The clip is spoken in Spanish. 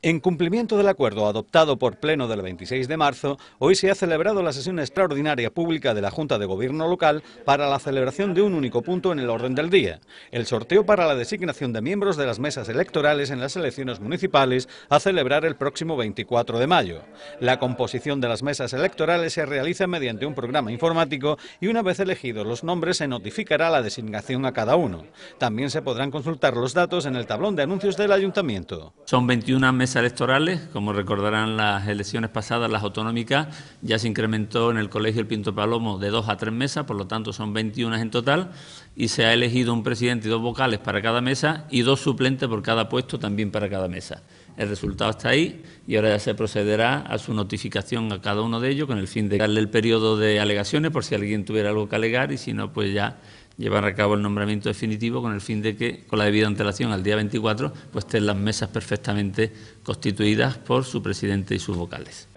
En cumplimiento del acuerdo adoptado por Pleno del 26 de marzo, hoy se ha celebrado la sesión extraordinaria pública de la Junta de Gobierno Local para la celebración de un único punto en el orden del día, el sorteo para la designación de miembros de las mesas electorales en las elecciones municipales a celebrar el próximo 24 de mayo. La composición de las mesas electorales se realiza mediante un programa informático y una vez elegidos los nombres se notificará la designación a cada uno. También se podrán consultar los datos en el tablón de anuncios del Ayuntamiento. Son 21 electorales. Como recordarán las elecciones pasadas, las autonómicas, ya se incrementó en el Colegio El Pinto Palomo de dos a tres mesas, por lo tanto son 21 en total, y se ha elegido un presidente y dos vocales para cada mesa y dos suplentes por cada puesto también para cada mesa. El resultado está ahí y ahora ya se procederá a su notificación a cada uno de ellos con el fin de darle el periodo de alegaciones por si alguien tuviera algo que alegar y si no, pues ya llevar a cabo el nombramiento definitivo con el fin de que, con la debida antelación al día 24, pues estén las mesas perfectamente constituidas por su presidente y sus vocales.